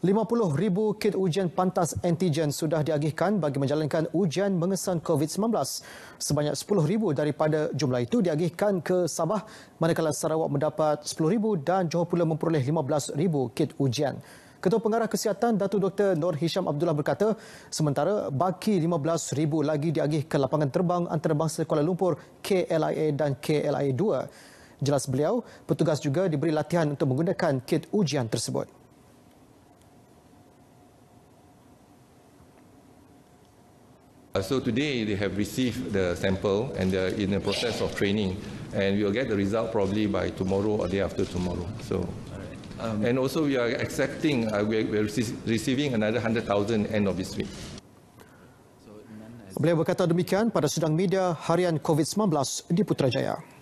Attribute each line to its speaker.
Speaker 1: 50,000 kit ujian pantas antigen sudah diagihkan bagi menjalankan ujian mengesan COVID-19. Sebanyak 10,000 daripada jumlah itu diagihkan ke Sabah manakala Sarawak mendapat 10,000 dan Johor Pulau memperoleh 15,000 kit ujian. Ketua Pengarah Kesihatan Datuk Dr. Nur Hisham Abdullah berkata, sementara baki 15,000 lagi diagih ke lapangan terbang antarabangsa Kuala Lumpur KLIA dan KLIA 2. Jelas beliau, petugas juga diberi latihan untuk menggunakan kit ujian tersebut.
Speaker 2: Uh, so today they have received the sample and they're in the process of training, and we will get the result probably by tomorrow or day after tomorrow. So, um, and also we are accepting uh, we are receiving another hundred thousand end of this week.
Speaker 1: Beliau berkata demikian pada sidang media harian COVID-19 di Putrajaya.